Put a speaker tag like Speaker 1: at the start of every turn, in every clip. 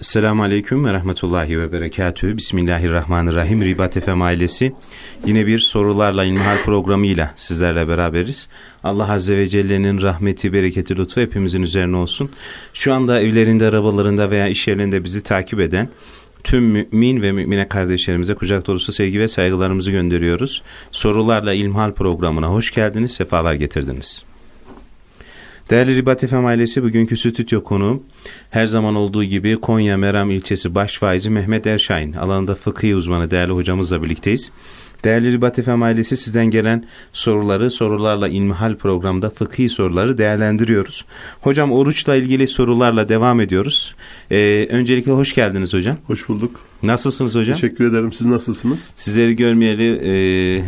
Speaker 1: Selamun Aleyküm ve Rahmetullahi ve Berekatühü. Bismillahirrahmanirrahim. Ribat FM ailesi yine bir sorularla ilmihal programıyla sizlerle beraberiz. Allah Azze ve Celle'nin rahmeti, bereketi, lütfu hepimizin üzerine olsun. Şu anda evlerinde, arabalarında veya iş yerlerinde bizi takip eden tüm mümin ve mümine kardeşlerimize kucak dolusu sevgi ve saygılarımızı gönderiyoruz. Sorularla ilmihal programına hoş geldiniz, sefalar getirdiniz. Değerli Ribat FM ailesi bugünkü stüdyo konuğum her zaman olduğu gibi Konya Meram ilçesi başvaizi Mehmet Erşahin alanında fıkıh uzmanı değerli hocamızla birlikteyiz. Değerli Ribat FM ailesi sizden gelen soruları sorularla ilmihal programda fıkhi soruları değerlendiriyoruz. Hocam oruçla ilgili sorularla devam ediyoruz. Ee, öncelikle hoş geldiniz hocam. Hoş bulduk. Nasılsınız hocam? Teşekkür ederim. Siz nasılsınız? Sizleri görmeyeli e,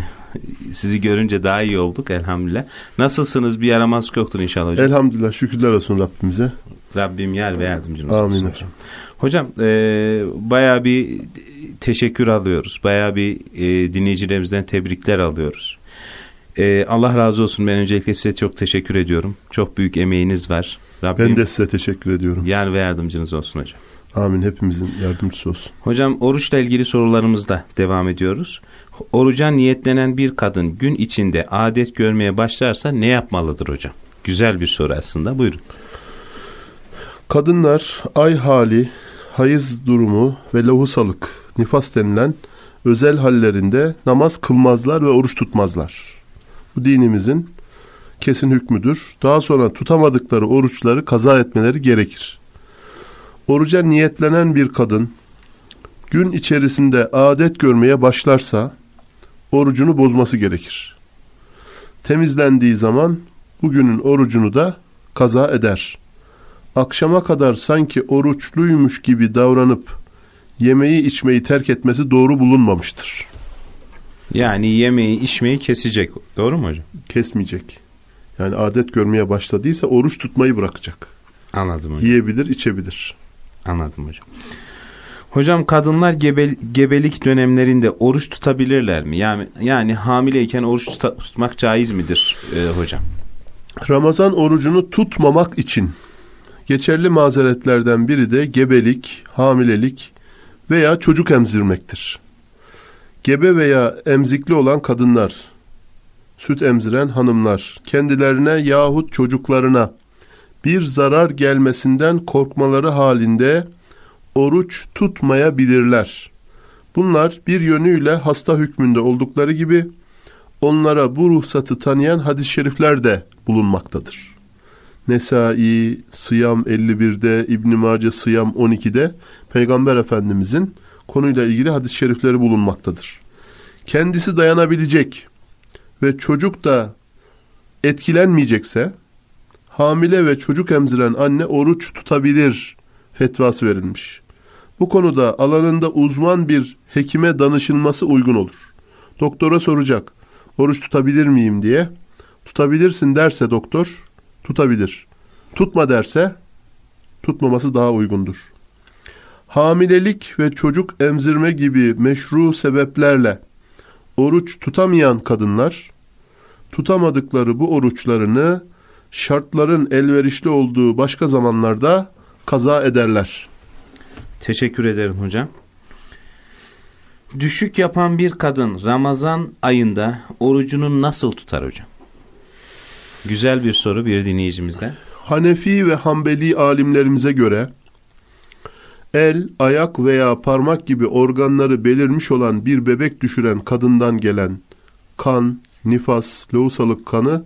Speaker 1: sizi görünce daha iyi olduk elhamdülillah. Nasılsınız? Bir yaramaz yoktur inşallah hocam.
Speaker 2: Elhamdülillah şükürler olsun Rabbimize. Rabbim yer ve yardımcınız olsun. Amin. hocam.
Speaker 1: Hocam e, bayağı bir teşekkür alıyoruz. baya bir e, dinleyicilerimizden tebrikler alıyoruz. E, Allah razı olsun. Ben öncelikle size çok teşekkür ediyorum. Çok büyük emeğiniz var. Rabbim, ben de size teşekkür ediyorum. Yer ve yardımcınız olsun hocam. Amin hepimizin yardımcısı olsun. Hocam oruçla ilgili sorularımızda devam ediyoruz. Oruca niyetlenen bir kadın gün içinde adet görmeye başlarsa ne yapmalıdır hocam?
Speaker 2: Güzel bir soru aslında. Buyurun. Kadınlar ay hali, hayız durumu ve lohusalık, nifas denilen özel hallerinde namaz kılmazlar ve oruç tutmazlar. Bu dinimizin kesin hükmüdür. Daha sonra tutamadıkları oruçları kaza etmeleri gerekir. Oruca niyetlenen bir kadın gün içerisinde adet görmeye başlarsa orucunu bozması gerekir. Temizlendiği zaman bugünün orucunu da kaza eder. Akşama kadar sanki oruçluymuş gibi davranıp yemeği içmeyi terk etmesi doğru bulunmamıştır. Yani yemeği içmeyi kesecek. Doğru mu hocam? Kesmeyecek. Yani adet görmeye başladıysa oruç tutmayı bırakacak. Anladım hocam. Yiyebilir, içebilir. Anladım hocam.
Speaker 1: Hocam kadınlar gebe, gebelik dönemlerinde oruç tutabilirler mi? Yani yani hamileyken oruç tuta, tutmak caiz midir
Speaker 2: e, hocam? Ramazan orucunu tutmamak için geçerli mazeretlerden biri de gebelik, hamilelik veya çocuk emzirmektir. Gebe veya emzikli olan kadınlar, süt emziren hanımlar kendilerine yahut çocuklarına bir zarar gelmesinden korkmaları halinde oruç tutmayabilirler. Bunlar bir yönüyle hasta hükmünde oldukları gibi onlara bu ruhsatı tanıyan hadis-i şerifler de bulunmaktadır. Nesai, Sıyam 51'de, İbn-i Mace Sıyam 12'de Peygamber Efendimizin konuyla ilgili hadis-i şerifleri bulunmaktadır. Kendisi dayanabilecek ve çocuk da etkilenmeyecekse hamile ve çocuk emziren anne oruç tutabilir fetvası verilmiş. Bu konuda alanında uzman bir hekime danışılması uygun olur. Doktora soracak, oruç tutabilir miyim diye. Tutabilirsin derse doktor, tutabilir. Tutma derse, tutmaması daha uygundur. Hamilelik ve çocuk emzirme gibi meşru sebeplerle oruç tutamayan kadınlar, tutamadıkları bu oruçlarını şartların elverişli olduğu başka zamanlarda kaza ederler. Teşekkür ederim hocam. Düşük yapan bir kadın
Speaker 1: Ramazan ayında orucunu nasıl tutar hocam? Güzel bir
Speaker 2: soru bir dinleyicimizden. Hanefi ve Hanbeli alimlerimize göre el, ayak veya parmak gibi organları belirmiş olan bir bebek düşüren kadından gelen kan, nifas, lohusalık kanı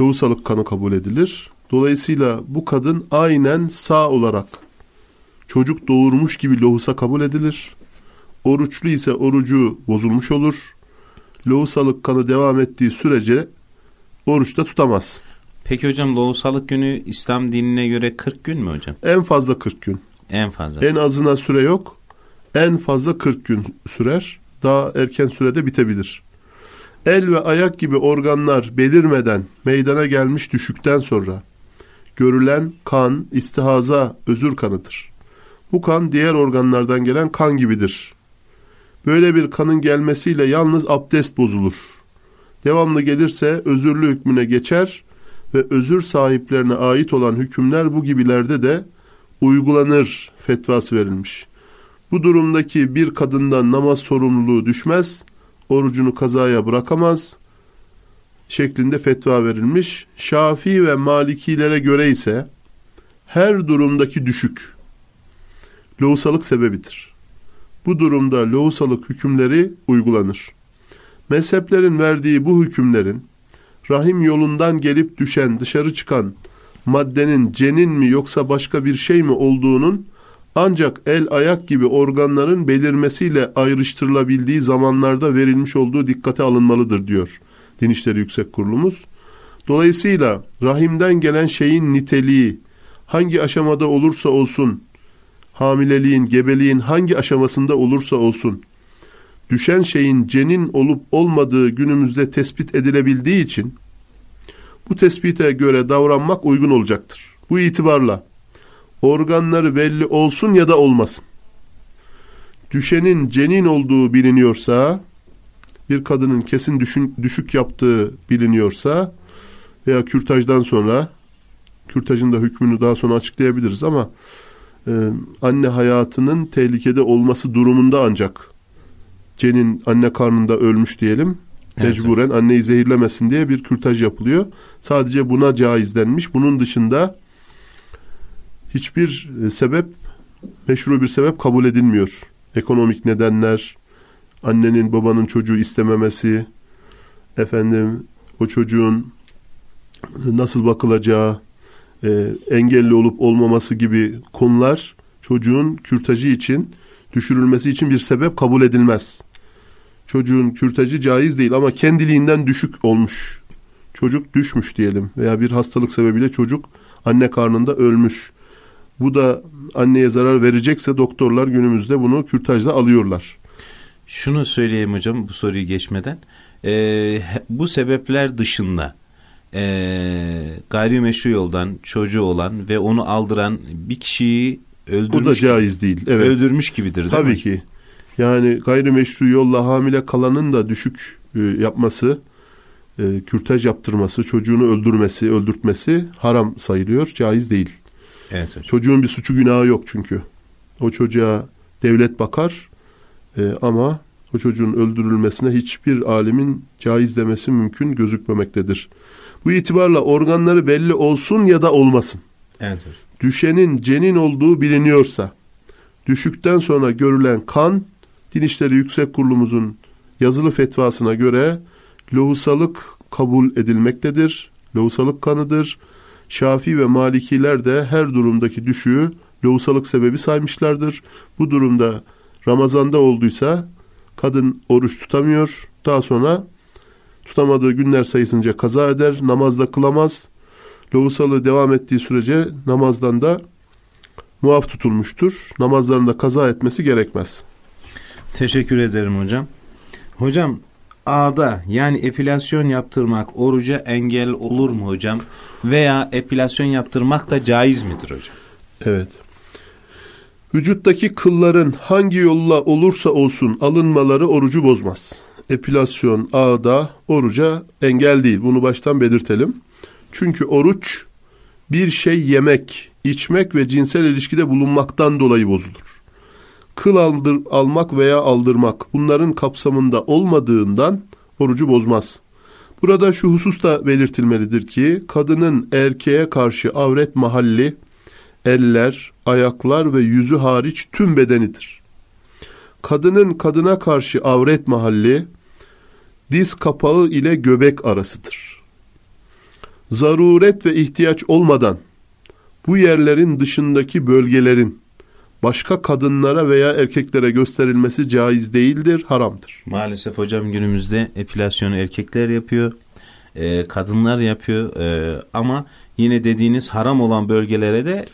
Speaker 2: lohusalık kanı kabul edilir. Dolayısıyla bu kadın aynen sağ olarak çocuk doğurmuş gibi lohusa kabul edilir. Oruçlu ise orucu bozulmuş olur. Lohusalık kanı devam ettiği sürece oruçta tutamaz.
Speaker 1: Peki hocam lohusalık günü İslam dinine göre 40 gün mü hocam?
Speaker 2: En fazla 40 gün. En fazla. En azına süre yok. En fazla 40 gün sürer. Daha erken sürede bitebilir. El ve ayak gibi organlar belirmeden meydana gelmiş düşükten sonra görülen kan istihaza, özür kanıdır. Bu kan diğer organlardan gelen kan gibidir. Böyle bir kanın gelmesiyle yalnız abdest bozulur. Devamlı gelirse özürlü hükmüne geçer ve özür sahiplerine ait olan hükümler bu gibilerde de uygulanır fetvası verilmiş. Bu durumdaki bir kadından namaz sorumluluğu düşmez, orucunu kazaya bırakamaz, şeklinde fetva verilmiş. Şafi ve Malikilere göre ise her durumdaki düşük lohusalık sebebidir. Bu durumda lohusalık hükümleri uygulanır. Mezheplerin verdiği bu hükümlerin rahim yolundan gelip düşen, dışarı çıkan maddenin cenin mi yoksa başka bir şey mi olduğunun ancak el ayak gibi organların belirmesiyle ayrıştırılabildiği zamanlarda verilmiş olduğu dikkate alınmalıdır diyor. Din İşleri Yüksek Kurulumuz. Dolayısıyla rahimden gelen şeyin niteliği hangi aşamada olursa olsun, hamileliğin, gebeliğin hangi aşamasında olursa olsun, düşen şeyin cenin olup olmadığı günümüzde tespit edilebildiği için bu tespite göre davranmak uygun olacaktır. Bu itibarla organları belli olsun ya da olmasın. Düşenin cenin olduğu biliniyorsa bir kadının kesin düşün, düşük yaptığı biliniyorsa veya kürtajdan sonra kürtajın da hükmünü daha sonra açıklayabiliriz ama e, anne hayatının tehlikede olması durumunda ancak cenin anne karnında ölmüş diyelim mecburen evet. anneyi zehirlemesin diye bir kürtaj yapılıyor. Sadece buna caiz denmiş. Bunun dışında hiçbir e, sebep meşru bir sebep kabul edilmiyor. Ekonomik nedenler, annenin babanın çocuğu istememesi, efendim o çocuğun nasıl bakılacağı, e, engelli olup olmaması gibi konular çocuğun kürtajı için düşürülmesi için bir sebep kabul edilmez. Çocuğun kürtajı caiz değil ama kendiliğinden düşük olmuş. Çocuk düşmüş diyelim veya bir hastalık sebebiyle çocuk anne karnında ölmüş. Bu da anneye zarar verecekse doktorlar günümüzde bunu kürtajla alıyorlar şunu söyleyeyim
Speaker 1: hocam bu soruyu geçmeden. E, bu sebepler dışında e, gayrimeşru yoldan çocuğu olan ve onu aldıran bir kişiyi öldürmüş Bu da
Speaker 2: caiz değil. Evet. Öldürmüş gibidir değil Tabii mi? ki. Yani gayrimeşru yolla hamile kalanın da düşük e, yapması, e, kürtaj yaptırması, çocuğunu öldürmesi, öldürtmesi haram sayılıyor, caiz değil. Evet hocam. Çocuğun bir suçu günahı yok çünkü. O çocuğa devlet bakar, e, ama o çocuğun öldürülmesine hiçbir alimin caiz demesi mümkün gözükmemektedir. Bu itibarla organları belli olsun ya da olmasın. Evet. Düşenin cenin olduğu biliniyorsa düşükten sonra görülen kan Din İşleri Yüksek Kurulumuzun yazılı fetvasına göre lohusalık kabul edilmektedir. Lohusalık kanıdır. Şafi ve Malikiler de her durumdaki düşüğü lohusalık sebebi saymışlardır. Bu durumda Ramazan'da olduysa kadın oruç tutamıyor. Daha sonra tutamadığı günler sayısınca kaza eder, namazda kılamaz. Lohusalı devam ettiği sürece namazdan da muaf tutulmuştur. Namazlarında kaza etmesi gerekmez. Teşekkür ederim hocam.
Speaker 1: Hocam ağda yani epilasyon yaptırmak oruca engel olur mu hocam? Veya epilasyon yaptırmak da caiz midir hocam?
Speaker 2: Evet. Vücuttaki kılların hangi yolla olursa olsun alınmaları orucu bozmaz. Epilasyon ağda oruca engel değil. Bunu baştan belirtelim. Çünkü oruç bir şey yemek, içmek ve cinsel ilişkide bulunmaktan dolayı bozulur. Kıl aldır, almak veya aldırmak bunların kapsamında olmadığından orucu bozmaz. Burada şu husus da belirtilmelidir ki kadının erkeğe karşı avret mahalli eller, ayaklar ve yüzü hariç tüm bedenidir. Kadının kadına karşı avret mahalli, diz kapağı ile göbek arasıdır. Zaruret ve ihtiyaç olmadan bu yerlerin dışındaki bölgelerin başka kadınlara veya erkeklere gösterilmesi caiz değildir, haramdır. Maalesef
Speaker 1: hocam günümüzde epilasyonu erkekler yapıyor, e, kadınlar yapıyor e,
Speaker 2: ama yine dediğiniz haram olan bölgelere de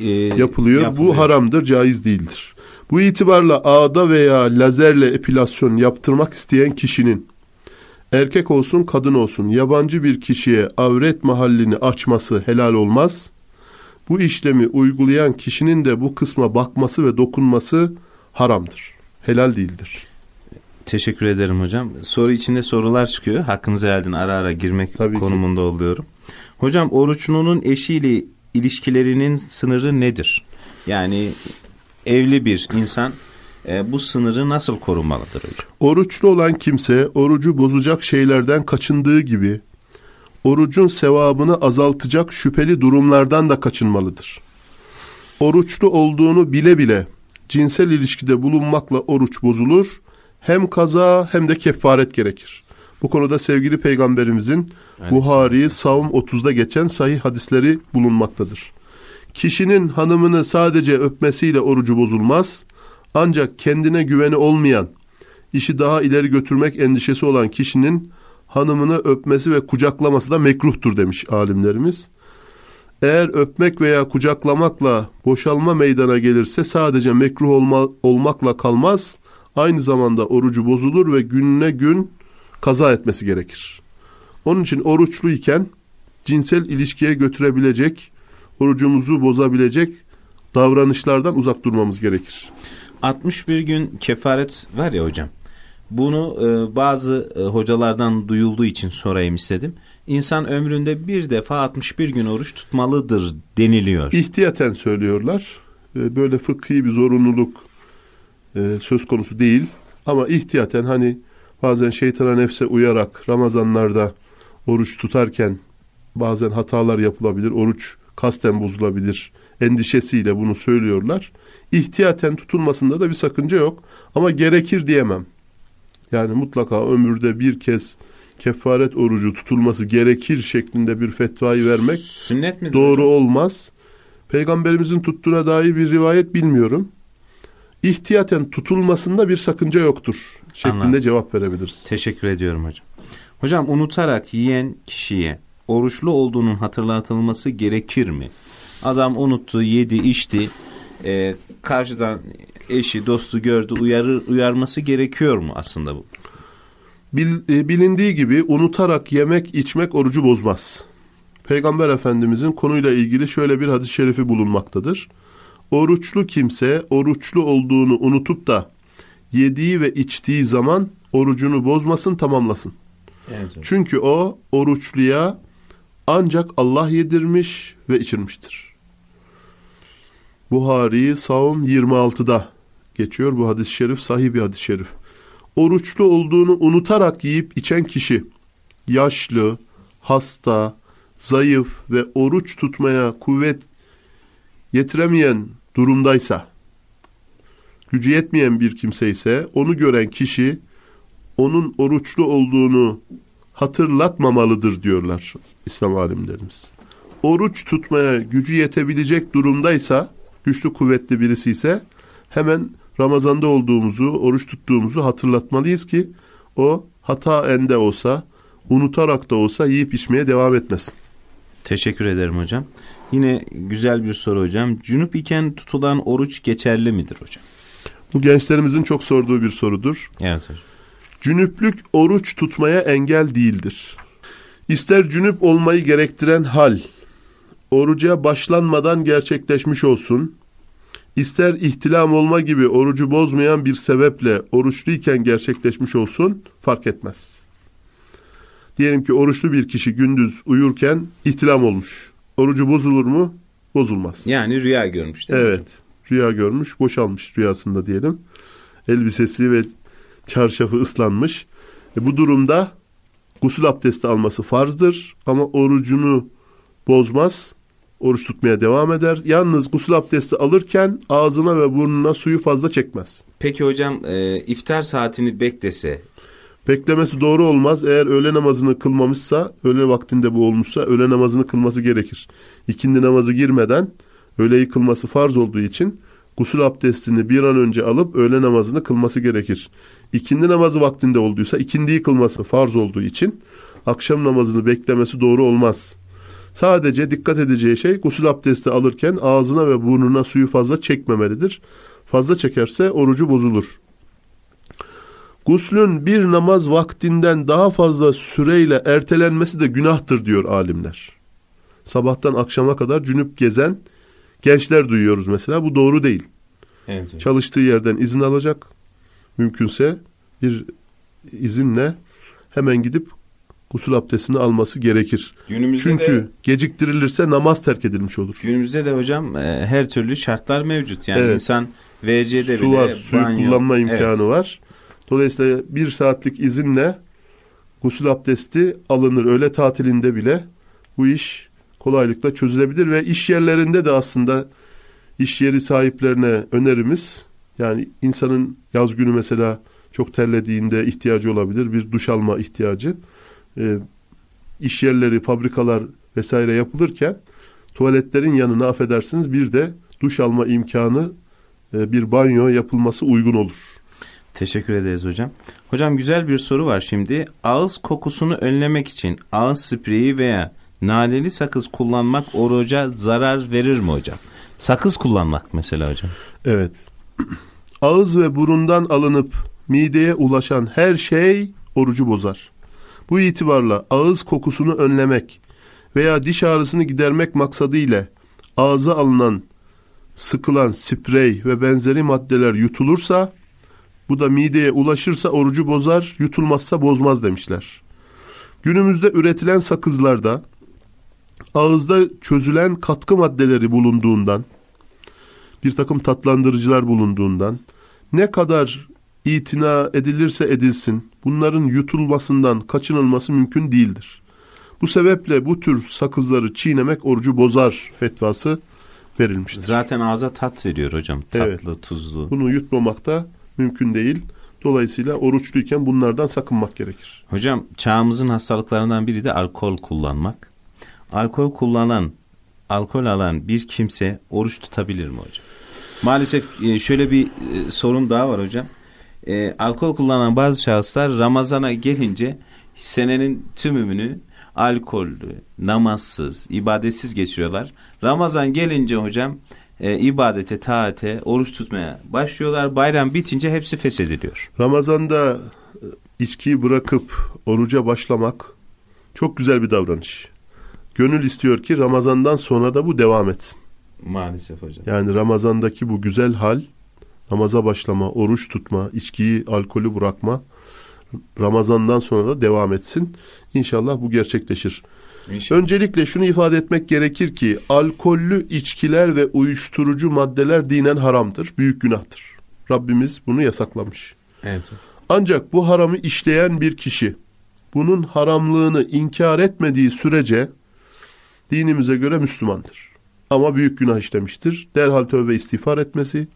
Speaker 2: e, yapılıyor. yapılıyor. Bu haramdır, caiz değildir. Bu itibarla ağda veya lazerle epilasyon yaptırmak isteyen kişinin erkek olsun kadın olsun yabancı bir kişiye avret mahallini açması helal olmaz. Bu işlemi uygulayan kişinin de bu kısma bakması ve dokunması haramdır. Helal değildir. Teşekkür ederim
Speaker 1: hocam. Soru içinde sorular çıkıyor. Hakkınızı herhalde ara ara girmek Tabii konumunda ki. oluyorum. Hocam oruçlunun eşiyle ilişkilerinin sınırı nedir? Yani evli bir insan e, bu sınırı nasıl korunmalıdır hocam?
Speaker 2: Oruçlu olan kimse orucu bozacak şeylerden kaçındığı gibi orucun sevabını azaltacak şüpheli durumlardan da kaçınmalıdır. Oruçlu olduğunu bile bile cinsel ilişkide bulunmakla oruç bozulur, hem kaza hem de kefaret gerekir. Bu konuda sevgili peygamberimizin Aynen. Buhari Savm 30'da geçen sahih hadisleri bulunmaktadır. Kişinin hanımını sadece öpmesiyle orucu bozulmaz. Ancak kendine güveni olmayan, işi daha ileri götürmek endişesi olan kişinin hanımını öpmesi ve kucaklaması da mekruhtur demiş alimlerimiz. Eğer öpmek veya kucaklamakla boşalma meydana gelirse sadece mekruh olma, olmakla kalmaz, aynı zamanda orucu bozulur ve gününe gün kaza etmesi gerekir. Onun için oruçluyken cinsel ilişkiye götürebilecek, orucumuzu bozabilecek davranışlardan uzak durmamız gerekir. 61 gün kefaret var ya hocam. Bunu
Speaker 1: e, bazı e, hocalardan duyulduğu için sorayım istedim. İnsan ömründe bir defa 61 gün oruç tutmalıdır deniliyor.
Speaker 2: İhtiyaten söylüyorlar. E, böyle fıkhi bir zorunluluk e, söz konusu değil. Ama ihtiyaten hani bazen şeytana nefse uyarak Ramazanlarda oruç tutarken bazen hatalar yapılabilir. Oruç kasten bozulabilir endişesiyle bunu söylüyorlar. İhtiyaten tutulmasında da bir sakınca yok ama gerekir diyemem. Yani mutlaka ömürde bir kez kefaret orucu tutulması gerekir şeklinde bir fetvayı vermek Sünnet mi doğru olmaz. Peygamberimizin tuttuğuna dair bir rivayet bilmiyorum ihtiyaten tutulmasında bir sakınca yoktur şeklinde Anladım. cevap
Speaker 1: verebiliriz. Teşekkür ediyorum hocam. Hocam unutarak yiyen kişiye oruçlu olduğunun hatırlatılması gerekir mi? Adam unuttu, yedi, içti. E, karşıdan eşi, dostu gördü. Uyarı, uyarması gerekiyor mu aslında bu?
Speaker 2: Bil, e, bilindiği gibi unutarak yemek, içmek orucu bozmaz. Peygamber Efendimizin konuyla ilgili şöyle bir hadis-i şerifi bulunmaktadır. Oruçlu kimse oruçlu olduğunu unutup da yediği ve içtiği zaman orucunu bozmasın tamamlasın. Evet, Çünkü o oruçluya ancak Allah yedirmiş ve içirmiştir. Buhari Savm 26'da geçiyor bu hadis-i şerif sahih bir hadis-i şerif. Oruçlu olduğunu unutarak yiyip içen kişi yaşlı, hasta, zayıf ve oruç tutmaya kuvvet yetiremeyen durumdaysa, gücü yetmeyen bir kimse ise onu gören kişi onun oruçlu olduğunu hatırlatmamalıdır diyorlar İslam alimlerimiz. Oruç tutmaya gücü yetebilecek durumdaysa, güçlü kuvvetli birisi ise hemen Ramazan'da olduğumuzu, oruç tuttuğumuzu hatırlatmalıyız ki o hata ende olsa, unutarak da olsa yiyip içmeye devam etmesin.
Speaker 1: Teşekkür ederim hocam. Yine güzel bir soru hocam. Cünüp iken tutulan oruç
Speaker 2: geçerli midir hocam? Bu gençlerimizin çok sorduğu bir sorudur. Evet hocam. Cünüplük oruç tutmaya engel değildir. İster cünüp olmayı gerektiren hal, oruca başlanmadan gerçekleşmiş olsun, ister ihtilam olma gibi orucu bozmayan bir sebeple oruçluyken gerçekleşmiş olsun fark etmez. Diyelim ki oruçlu bir kişi gündüz uyurken ihtilam olmuş. Orucu bozulur mu? Bozulmaz. Yani rüya görmüş değil Evet. hocam? Rüya görmüş, boşalmış rüyasında diyelim. Elbisesi ve çarşafı ıslanmış. E bu durumda gusül abdesti alması farzdır ama orucunu bozmaz. Oruç tutmaya devam eder. Yalnız gusül abdesti alırken ağzına ve burnuna suyu fazla çekmez.
Speaker 1: Peki hocam e, iftar saatini beklese
Speaker 2: Beklemesi doğru olmaz. Eğer öğle namazını kılmamışsa, öğle vaktinde bu olmuşsa öğle namazını kılması gerekir. İkindi namazı girmeden öğleyi kılması farz olduğu için gusül abdestini bir an önce alıp öğle namazını kılması gerekir. İkindi namazı vaktinde olduysa ikindiyi kılması farz olduğu için akşam namazını beklemesi doğru olmaz. Sadece dikkat edeceği şey gusül abdesti alırken ağzına ve burnuna suyu fazla çekmemelidir. Fazla çekerse orucu bozulur guslün bir namaz vaktinden daha fazla süreyle ertelenmesi de günahtır diyor alimler. Sabahtan akşama kadar cünüp gezen gençler duyuyoruz mesela. Bu doğru değil. Evet. Çalıştığı yerden izin alacak. Mümkünse bir izinle hemen gidip gusül abdestini alması gerekir. Günümüzde Çünkü de, geciktirilirse namaz terk edilmiş olur. Günümüzde de hocam e, her türlü şartlar mevcut. Yani evet. insan VC'de su bile var, suyu banyo, kullanma imkanı evet. var. Dolayısıyla bir saatlik izinle gusül abdesti alınır. Öğle tatilinde bile bu iş kolaylıkla çözülebilir ve iş yerlerinde de aslında iş yeri sahiplerine önerimiz yani insanın yaz günü mesela çok terlediğinde ihtiyacı olabilir bir duş alma ihtiyacı. E, iş yerleri, fabrikalar vesaire yapılırken tuvaletlerin yanına affedersiniz bir de duş alma imkanı e, bir banyo yapılması uygun olur. Teşekkür ederiz hocam. Hocam güzel bir
Speaker 1: soru var şimdi. Ağız kokusunu önlemek için ağız spreyi veya naneli sakız kullanmak oruca zarar verir mi hocam? Sakız kullanmak mesela hocam.
Speaker 2: Evet. Ağız ve burundan alınıp mideye ulaşan her şey orucu bozar. Bu itibarla ağız kokusunu önlemek veya diş ağrısını gidermek maksadıyla ağza alınan, sıkılan sprey ve benzeri maddeler yutulursa bu da mideye ulaşırsa orucu bozar, yutulmazsa bozmaz demişler. Günümüzde üretilen sakızlarda ağızda çözülen katkı maddeleri bulunduğundan, bir takım tatlandırıcılar bulunduğundan, ne kadar itina edilirse edilsin bunların yutulmasından kaçınılması mümkün değildir. Bu sebeple bu tür sakızları çiğnemek orucu bozar fetvası verilmiştir. Zaten ağza tat veriyor hocam. Tatlı, evet. tuzlu. Bunu yutmamak da mümkün değil. Dolayısıyla oruçluyken bunlardan sakınmak gerekir.
Speaker 1: Hocam çağımızın hastalıklarından biri de alkol kullanmak. Alkol kullanan, alkol alan bir kimse oruç tutabilir mi hocam? Maalesef e, şöyle bir e, sorun daha var hocam. E, alkol kullanan bazı şahıslar Ramazan'a gelince senenin tümümünü alkollü, namazsız, ibadetsiz geçiriyorlar. Ramazan gelince hocam e, ibadete, taate, oruç tutmaya başlıyorlar. Bayram bitince hepsi feshediliyor.
Speaker 2: Ramazan'da e, içkiyi bırakıp oruca başlamak çok güzel bir davranış. Gönül istiyor ki Ramazan'dan sonra da bu devam etsin.
Speaker 1: Maalesef hocam.
Speaker 2: Yani Ramazan'daki bu güzel hal, namaza başlama, oruç tutma, içkiyi, alkolü bırakma Ramazan'dan sonra da devam etsin. İnşallah bu gerçekleşir. İnşallah. Öncelikle şunu ifade etmek gerekir ki alkollü içkiler ve uyuşturucu maddeler dinen haramdır, büyük günahtır. Rabbimiz bunu yasaklamış. Evet. Ancak bu haramı işleyen bir kişi bunun haramlığını inkar etmediği sürece dinimize göre Müslümandır. Ama büyük günah işlemiştir. Derhal tövbe istiğfar etmesi,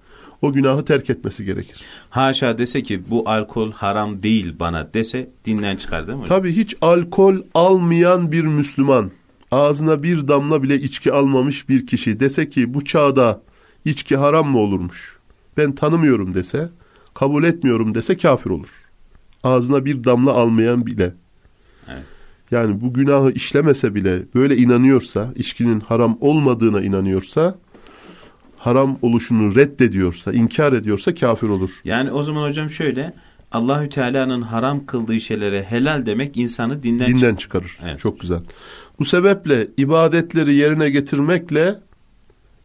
Speaker 2: o günahı terk etmesi gerekir. Haşa dese ki bu alkol haram değil bana dese
Speaker 1: dinden çıkar değil mi
Speaker 2: Tabii hiç alkol almayan bir Müslüman ağzına bir damla bile içki almamış bir kişi dese ki bu çağda içki haram mı olurmuş? Ben tanımıyorum dese, kabul etmiyorum dese kafir olur. Ağzına bir damla almayan bile. Yani bu günahı işlemese bile böyle inanıyorsa, içkinin haram olmadığına inanıyorsa haram oluşunu reddediyorsa, inkar ediyorsa kafir olur.
Speaker 1: Yani o zaman hocam şöyle Allahü Teala'nın haram kıldığı
Speaker 2: şeylere helal demek insanı dinden, dinden çık çıkarır. Evet. Çok güzel. Bu sebeple ibadetleri yerine getirmekle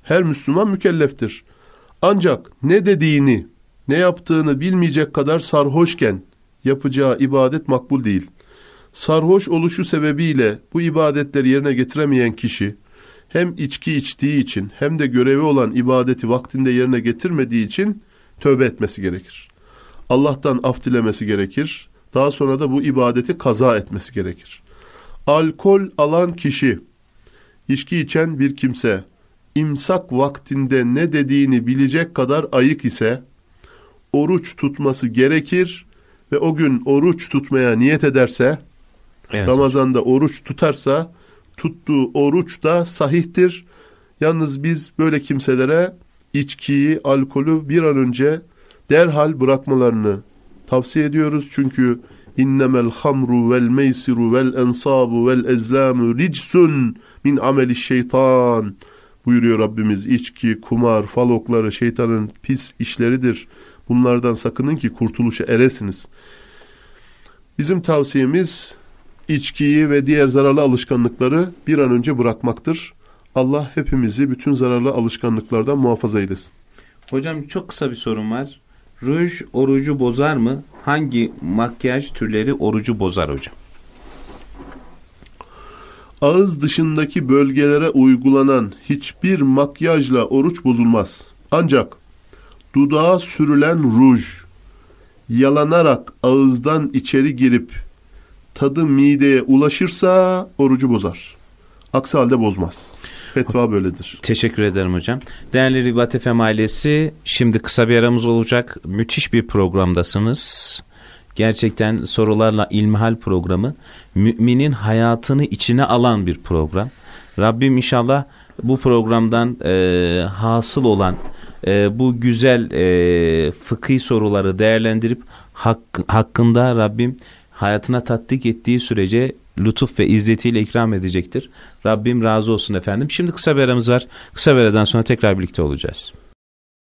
Speaker 2: her Müslüman mükelleftir. Ancak ne dediğini, ne yaptığını bilmeyecek kadar sarhoşken yapacağı ibadet makbul değil. Sarhoş oluşu sebebiyle bu ibadetleri yerine getiremeyen kişi hem içki içtiği için hem de görevi olan ibadeti vaktinde yerine getirmediği için tövbe etmesi gerekir. Allah'tan af dilemesi gerekir. Daha sonra da bu ibadeti kaza etmesi gerekir. Alkol alan kişi, içki içen bir kimse imsak vaktinde ne dediğini bilecek kadar ayık ise oruç tutması gerekir ve o gün oruç tutmaya niyet ederse evet. Ramazan'da oruç tutarsa tuttuğu oruç da sahihtir. Yalnız biz böyle kimselere içkiyi, alkolü bir an önce derhal bırakmalarını tavsiye ediyoruz. Çünkü innemel hamru vel meysiru vel ensabu vel ezlamu ricsun min ameli şeytan buyuruyor Rabbimiz. İçki, kumar, falokları şeytanın pis işleridir. Bunlardan sakının ki kurtuluşa eresiniz. Bizim tavsiyemiz içkiyi ve diğer zararlı alışkanlıkları bir an önce bırakmaktır. Allah hepimizi bütün zararlı alışkanlıklardan muhafaza eylesin.
Speaker 1: Hocam çok kısa bir sorum var. Ruj orucu bozar mı? Hangi makyaj türleri
Speaker 2: orucu bozar hocam? Ağız dışındaki bölgelere uygulanan hiçbir makyajla oruç bozulmaz. Ancak dudağa sürülen ruj yalanarak ağızdan içeri girip tadı mideye ulaşırsa orucu bozar. Aksi halde
Speaker 1: bozmaz. Fetva böyledir. Teşekkür ederim hocam. Değerli Ribat FM ailesi şimdi kısa bir aramız olacak. Müthiş bir programdasınız. Gerçekten sorularla ilmihal programı müminin hayatını içine alan bir program. Rabbim inşallah bu programdan e, hasıl olan e, bu güzel e, fıkhi soruları değerlendirip hak, hakkında Rabbim hayatına tatbik ettiği sürece lütuf ve izzetiyle ikram edecektir. Rabbim razı olsun efendim. Şimdi kısa bir aramız var. Kısa bir aradan sonra tekrar birlikte olacağız.